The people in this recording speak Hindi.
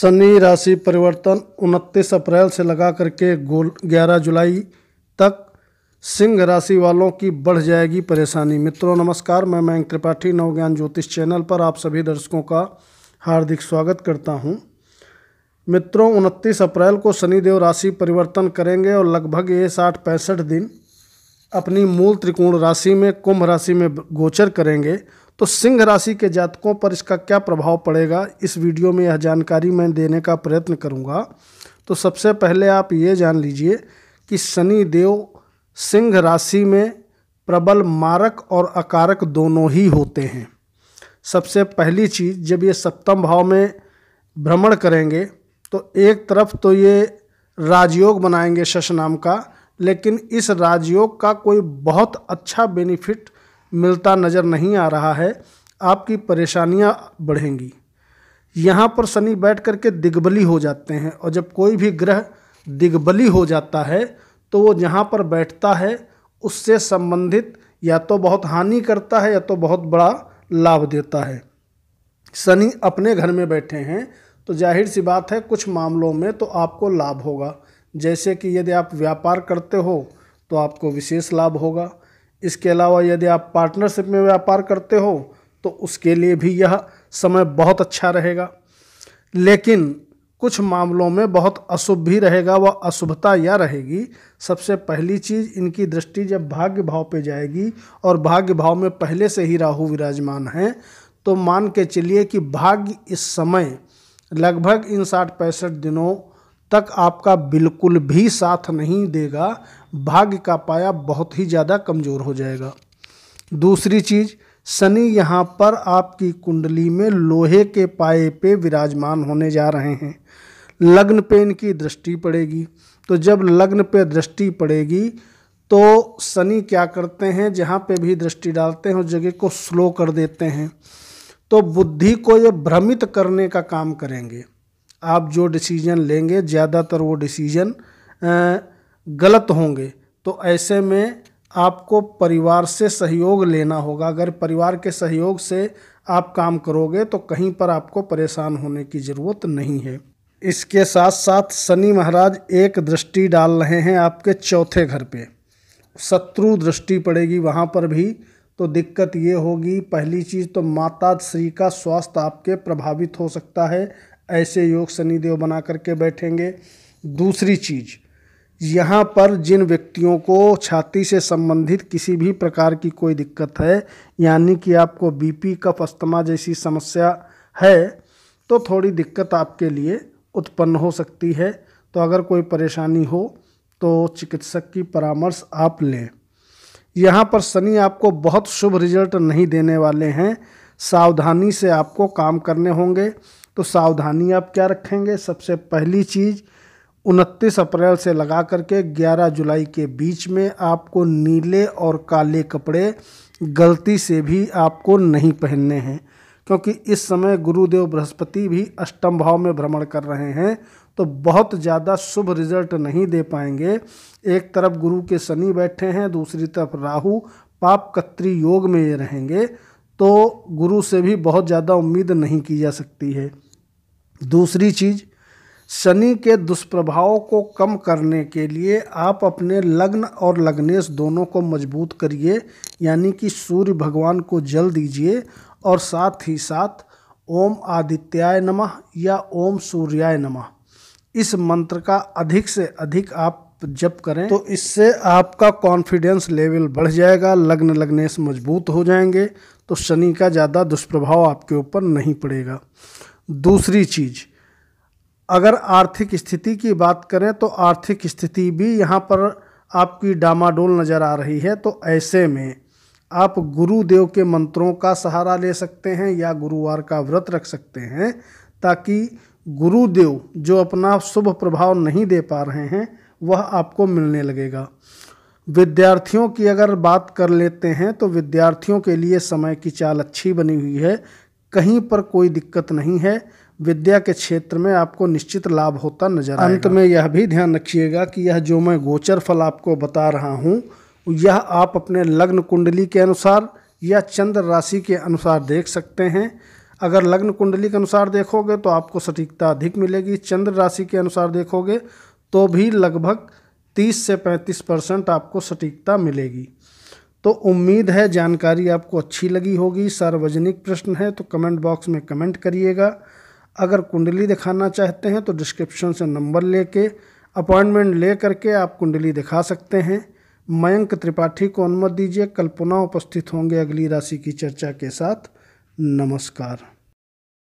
शनि राशि परिवर्तन 29 अप्रैल से लगा करके गोल ग्यारह जुलाई तक सिंह राशि वालों की बढ़ जाएगी परेशानी मित्रों नमस्कार मैं मयंक त्रिपाठी नवज्ञान ज्योतिष चैनल पर आप सभी दर्शकों का हार्दिक स्वागत करता हूं मित्रों 29 अप्रैल को शनिदेव राशि परिवर्तन करेंगे और लगभग ये साठ पैंसठ दिन अपनी मूल त्रिकोण राशि में कुंभ राशि में गोचर करेंगे तो सिंह राशि के जातकों पर इसका क्या प्रभाव पड़ेगा इस वीडियो में यह जानकारी मैं देने का प्रयत्न करूंगा तो सबसे पहले आप ये जान लीजिए कि शनि देव सिंह राशि में प्रबल मारक और अकारक दोनों ही होते हैं सबसे पहली चीज़ जब ये सप्तम भाव में भ्रमण करेंगे तो एक तरफ तो ये राजयोग बनाएंगे शश नाम का लेकिन इस राजयोग का कोई बहुत अच्छा बेनिफिट मिलता नज़र नहीं आ रहा है आपकी परेशानियां बढ़ेंगी यहाँ पर शनि बैठ करके दिग्बली हो जाते हैं और जब कोई भी ग्रह दिग्बली हो जाता है तो वो जहाँ पर बैठता है उससे संबंधित या तो बहुत हानि करता है या तो बहुत बड़ा लाभ देता है शनि अपने घर में बैठे हैं तो जाहिर सी बात है कुछ मामलों में तो आपको लाभ होगा जैसे कि यदि आप व्यापार करते हो तो आपको विशेष लाभ होगा इसके अलावा यदि आप पार्टनरशिप में व्यापार करते हो तो उसके लिए भी यह समय बहुत अच्छा रहेगा लेकिन कुछ मामलों में बहुत अशुभ भी रहेगा व अशुभता यह रहेगी सबसे पहली चीज़ इनकी दृष्टि जब भाग्य भाव पे जाएगी और भाग्य भाव में पहले से ही राहु विराजमान हैं तो मान के चलिए कि भाग्य इस समय लगभग इन साठ पैंसठ दिनों तक आपका बिल्कुल भी साथ नहीं देगा भाग्य का पाया बहुत ही ज़्यादा कमज़ोर हो जाएगा दूसरी चीज़ शनि यहाँ पर आपकी कुंडली में लोहे के पाए पे विराजमान होने जा रहे हैं लग्न पे इनकी दृष्टि पड़ेगी तो जब लग्न पे दृष्टि पड़ेगी तो शनि क्या करते हैं जहाँ पे भी दृष्टि डालते हैं उस जगह को स्लो कर देते हैं तो बुद्धि को ये भ्रमित करने का काम करेंगे आप जो डिसीजन लेंगे ज़्यादातर वो डिसीजन गलत होंगे तो ऐसे में आपको परिवार से सहयोग लेना होगा अगर परिवार के सहयोग से आप काम करोगे तो कहीं पर आपको परेशान होने की ज़रूरत नहीं है इसके साथ साथ शनि महाराज एक दृष्टि डाल रहे हैं आपके चौथे घर पे शत्रु दृष्टि पड़ेगी वहाँ पर भी तो दिक्कत ये होगी पहली चीज़ तो माता श्री का स्वास्थ्य आपके प्रभावित हो सकता है ऐसे योग शनिदेव बना करके बैठेंगे दूसरी चीज़ यहाँ पर जिन व्यक्तियों को छाती से संबंधित किसी भी प्रकार की कोई दिक्कत है यानी कि आपको बीपी कफ अस्थमा जैसी समस्या है तो थोड़ी दिक्कत आपके लिए उत्पन्न हो सकती है तो अगर कोई परेशानी हो तो चिकित्सक की परामर्श आप लें यहाँ पर शनि आपको बहुत शुभ रिजल्ट नहीं देने वाले हैं सावधानी से आपको काम करने होंगे तो सावधानी आप क्या रखेंगे सबसे पहली चीज़ उनतीस अप्रैल से लगा करके 11 जुलाई के बीच में आपको नीले और काले कपड़े गलती से भी आपको नहीं पहनने हैं क्योंकि इस समय गुरुदेव बृहस्पति भी अष्टम भाव में भ्रमण कर रहे हैं तो बहुत ज़्यादा शुभ रिजल्ट नहीं दे पाएंगे एक तरफ गुरु के शनि बैठे हैं दूसरी तरफ राहु पाप कत्री योग में ये रहेंगे तो गुरु से भी बहुत ज़्यादा उम्मीद नहीं की जा सकती है दूसरी चीज़ शनि के दुष्प्रभाव को कम करने के लिए आप अपने लग्न और लग्नेश दोनों को मजबूत करिए यानी कि सूर्य भगवान को जल दीजिए और साथ ही साथ ओम आदित्याय नमः या ओम सूर्याय नमः इस मंत्र का अधिक से अधिक आप जप करें तो इससे आपका कॉन्फिडेंस लेवल बढ़ जाएगा लग्न लगने से मजबूत हो जाएंगे तो शनि का ज़्यादा दुष्प्रभाव आपके ऊपर नहीं पड़ेगा दूसरी चीज़ अगर आर्थिक स्थिति की बात करें तो आर्थिक स्थिति भी यहाँ पर आपकी डामाडोल नज़र आ रही है तो ऐसे में आप गुरुदेव के मंत्रों का सहारा ले सकते हैं या गुरुवार का व्रत रख सकते हैं ताकि गुरुदेव जो अपना शुभ प्रभाव नहीं दे पा रहे हैं वह आपको मिलने लगेगा विद्यार्थियों की अगर बात कर लेते हैं तो विद्यार्थियों के लिए समय की चाल अच्छी बनी हुई है कहीं पर कोई दिक्कत नहीं है विद्या के क्षेत्र में आपको निश्चित लाभ होता नजर आएगा अंत में यह भी ध्यान रखिएगा कि यह जो मैं गोचर फल आपको बता रहा हूँ यह आप अपने लग्न कुंडली के अनुसार या चंद्र राशि के अनुसार देख सकते हैं अगर लग्न कुंडली के अनुसार देखोगे तो आपको सटीकता अधिक मिलेगी चंद्र राशि के अनुसार देखोगे तो भी लगभग 30 से 35 परसेंट आपको सटीकता मिलेगी तो उम्मीद है जानकारी आपको अच्छी लगी होगी सार्वजनिक प्रश्न है तो कमेंट बॉक्स में कमेंट करिएगा अगर कुंडली दिखाना चाहते हैं तो डिस्क्रिप्शन से नंबर लेके अपॉइंटमेंट ले करके आप कुंडली दिखा सकते हैं मयंक त्रिपाठी को अनुमति दीजिए कल्पना उपस्थित होंगे अगली राशि की चर्चा के साथ नमस्कार